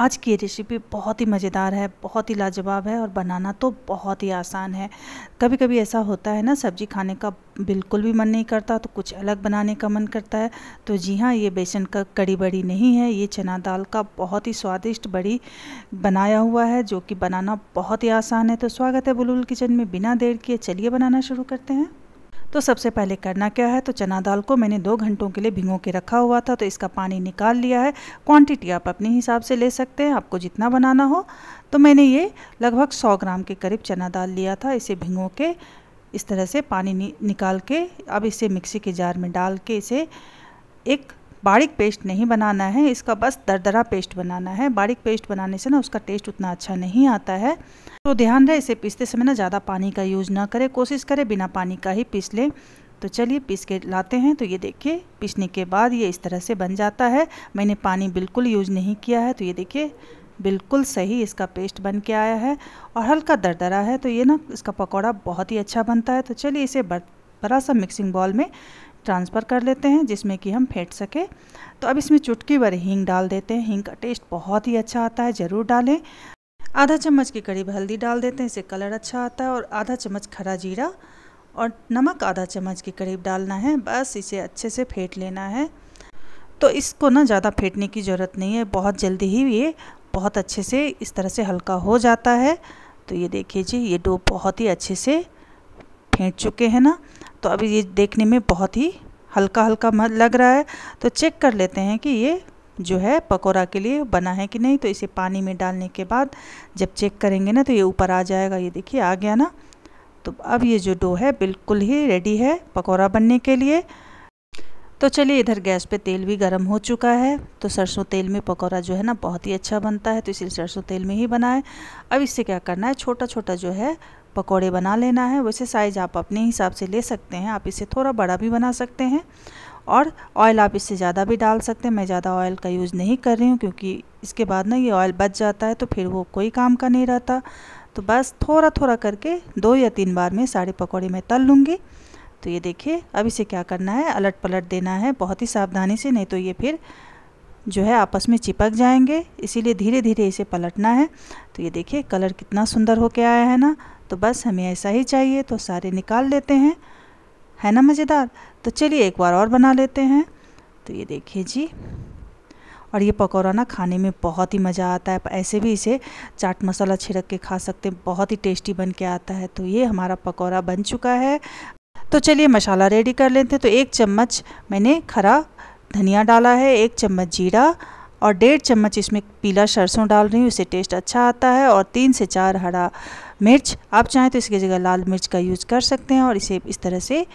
आज की रेसिपी बहुत ही मज़ेदार है बहुत ही लाजवाब है और बनाना तो बहुत ही आसान है कभी कभी ऐसा होता है ना सब्जी खाने का बिल्कुल भी मन नहीं करता तो कुछ अलग बनाने का मन करता है तो जी हाँ ये बेसन का कड़ी बड़ी नहीं है ये चना दाल का बहुत ही स्वादिष्ट बड़ी बनाया हुआ है जो कि बनाना बहुत ही आसान है तो स्वागत है बुलबुल किचन में बिना देर किए चलिए बनाना शुरू करते हैं तो सबसे पहले करना क्या है तो चना दाल को मैंने दो घंटों के लिए भिंगो के रखा हुआ था तो इसका पानी निकाल लिया है क्वांटिटी आप अपने हिसाब से ले सकते हैं आपको जितना बनाना हो तो मैंने ये लगभग सौ ग्राम के करीब चना दाल लिया था इसे भिंगो के इस तरह से पानी नि, निकाल के अब इसे मिक्सी के जार में डाल के इसे एक बारीक पेस्ट नहीं बनाना है इसका बस दरदरा पेस्ट बनाना है बारीक पेस्ट बनाने से ना उसका टेस्ट उतना अच्छा नहीं आता है तो ध्यान रहे इसे पीसते समय ना ज़्यादा पानी का यूज़ ना करें कोशिश करें बिना पानी का ही पीस लें तो चलिए पीस के लाते हैं तो ये देखिए पीसने के बाद ये इस तरह से बन जाता है मैंने पानी बिल्कुल यूज़ नहीं किया है तो ये देखिए बिल्कुल सही इसका पेस्ट बन के आया है और हल्का दरदरा है तो ये ना इसका पकौड़ा बहुत ही अच्छा बनता है तो चलिए इसे बड़ा सा मिक्सिंग बॉल में ट्रांसफ़र कर लेते हैं जिसमें कि हम फेंट सके तो अब इसमें चुटकी भर हींग डाल देते हैं हींग का टेस्ट बहुत ही अच्छा आता है ज़रूर डालें आधा चम्मच के करीब हल्दी डाल देते हैं इससे कलर अच्छा आता है और आधा चम्मच खरा जीरा और नमक आधा चम्मच के करीब डालना है बस इसे अच्छे से फेंट लेना है तो इसको ना ज़्यादा फेंटने की ज़रूरत नहीं है बहुत जल्दी ही ये बहुत अच्छे से इस तरह से हल्का हो जाता है तो ये देखिए जी ये डो बहुत ही अच्छे से फेंट चुके हैं ना तो अभी ये देखने में बहुत ही हल्का हल्का लग रहा है तो चेक कर लेते हैं कि ये जो है पकोड़ा के लिए बना है कि नहीं तो इसे पानी में डालने के बाद जब चेक करेंगे ना तो ये ऊपर आ जाएगा ये देखिए आ गया ना तो अब ये जो डो है बिल्कुल ही रेडी है पकोड़ा बनने के लिए तो चलिए इधर गैस पे तेल भी गर्म हो चुका है तो सरसों तेल में पकौड़ा जो है ना बहुत ही अच्छा बनता है तो इसीलिए सरसों तेल में ही बनाएं अब इससे क्या करना है छोटा छोटा जो है पकौड़े बना लेना है वैसे साइज़ आप अपने हिसाब से ले सकते हैं आप इसे थोड़ा बड़ा भी बना सकते हैं और ऑयल आप इससे ज़्यादा भी डाल सकते हैं मैं ज़्यादा ऑयल का यूज़ नहीं कर रही हूँ क्योंकि इसके बाद ना ये ऑयल बच जाता है तो फिर वो कोई काम का नहीं रहता तो बस थोड़ा थोड़ा करके दो या तीन बार में सारे पकौड़े मैं तल लूँगी तो ये देखिए अब इसे क्या करना है अलट पलट देना है बहुत ही सावधानी से नहीं तो ये फिर जो है आपस में चिपक जाएंगे इसीलिए धीरे धीरे इसे पलटना है तो ये देखिए कलर कितना सुंदर होके आया है ना तो बस हमें ऐसा ही चाहिए तो सारे निकाल लेते हैं है ना मज़ेदार तो चलिए एक बार और बना लेते हैं तो ये देखिए जी और ये पकौड़ा ना खाने में बहुत ही मज़ा आता है ऐसे भी इसे चाट मसाला छिड़क के खा सकते हैं बहुत ही टेस्टी बन के आता है तो ये हमारा पकौड़ा बन चुका है तो चलिए मसाला रेडी कर लेते हैं तो एक चम्मच मैंने खरा धनिया डाला है एक चम्मच जीरा और डेढ़ चम्मच इसमें पीला सरसों डाल रही हूँ इससे टेस्ट अच्छा आता है और तीन से चार हरा मिर्च आप चाहें तो इसकी जगह लाल मिर्च का यूज़ कर सकते हैं और इसे इस तरह से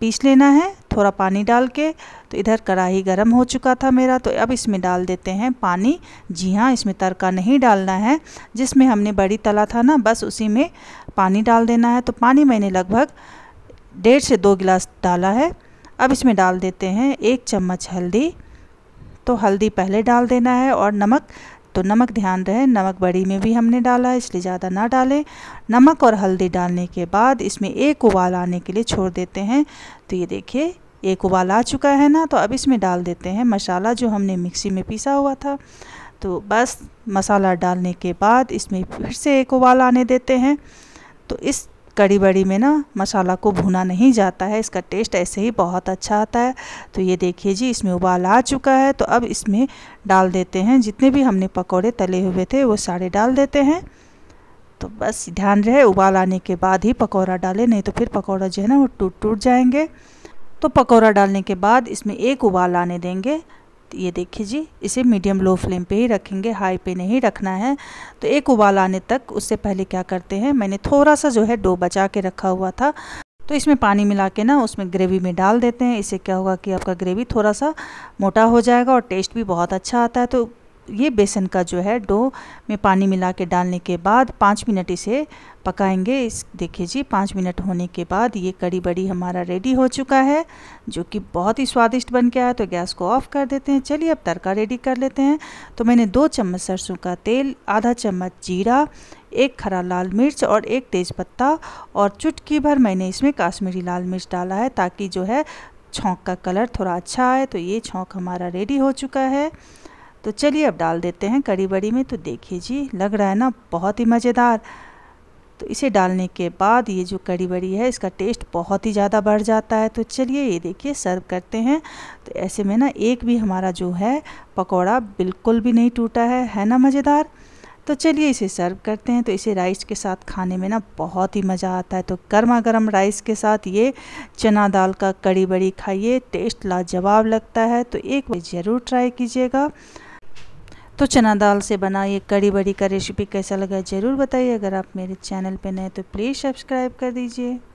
पीस लेना है थोड़ा पानी डाल के तो इधर कढ़ाई गर्म हो चुका था मेरा तो अब इसमें डाल देते हैं पानी जी हाँ इसमें तड़का नहीं डालना है जिसमें हमने बड़ी तला था ना बस उसी में पानी डाल देना है तो पानी मैंने लगभग डेढ़ से दो गिलास डाला है अब इसमें डाल देते हैं एक चम्मच हल्दी तो हल्दी पहले डाल देना है और नमक तो नमक ध्यान रहे नमक बड़ी में भी हमने डाला है इसलिए ज़्यादा ना डालें नमक और हल्दी डालने के बाद इसमें एक उबाल आने के लिए छोड़ देते हैं तो ये देखिए एक उबाल आ चुका है ना तो अब इसमें डाल देते हैं मसाला जो हमने मिक्सी में पीसा हुआ था तो बस मसाला डालने के बाद इसमें फिर से एक उबाल आने देते हैं तो इस कड़ी बड़ी में ना मसाला को भुना नहीं जाता है इसका टेस्ट ऐसे ही बहुत अच्छा आता है तो ये देखिए जी इसमें उबाल आ चुका है तो अब इसमें डाल देते हैं जितने भी हमने पकौड़े तले हुए थे वो सारे डाल देते हैं तो बस ध्यान रहे उबाल आने के बाद ही पकौड़ा डालें नहीं तो फिर पकौड़ा जो है ना वो टूट टूट जाएंगे तो पकौड़ा डालने के बाद इसमें एक उबाल आने देंगे ये देखिए जी इसे मीडियम लो फ्लेम पे ही रखेंगे हाई पे नहीं रखना है तो एक उबाल आने तक उससे पहले क्या करते हैं मैंने थोड़ा सा जो है डो बचा के रखा हुआ था तो इसमें पानी मिला के ना उसमें ग्रेवी में डाल देते हैं इससे क्या होगा कि आपका ग्रेवी थोड़ा सा मोटा हो जाएगा और टेस्ट भी बहुत अच्छा आता है तो ये बेसन का जो है डो में पानी मिला के डालने के बाद पाँच मिनट इसे पकाएंगे इस देखिए जी पाँच मिनट होने के बाद ये कड़ी बड़ी हमारा रेडी हो चुका है जो कि बहुत ही स्वादिष्ट बन के आया तो गैस को ऑफ़ कर देते हैं चलिए अब तड़का रेडी कर लेते हैं तो मैंने दो चम्मच सरसों का तेल आधा चम्मच जीरा एक खरा लाल मिर्च और एक तेज़पत्ता और चुटकी भर मैंने इसमें काश्मीरी लाल मिर्च डाला है ताकि जो है छोंक का कलर थोड़ा अच्छा आए तो ये छोंक हमारा रेडी हो चुका है तो चलिए अब डाल देते हैं कड़ी बड़ी में तो देखिए जी लग रहा है ना बहुत ही मज़ेदार तो इसे डालने के बाद ये जो कड़ी बड़ी है इसका टेस्ट बहुत ही ज़्यादा बढ़ जाता है तो चलिए ये देखिए सर्व करते हैं तो ऐसे में ना एक भी हमारा जो है पकौड़ा बिल्कुल भी नहीं टूटा है है ना मज़ेदार तो चलिए इसे सर्व करते हैं तो इसे राइस के साथ खाने में ना बहुत ही मज़ा आता है तो गर्मा गर्म राइस के साथ ये चना दाल का कड़ी बड़ी खाइए टेस्ट लाजवाब लगता है तो एक बार ज़रूर ट्राई कीजिएगा तो चना दाल से बना ये कड़ी बड़ी का रेसिपी कैसा लगा ज़रूर बताइए अगर आप मेरे चैनल पर नए तो प्लीज़ सब्सक्राइब कर दीजिए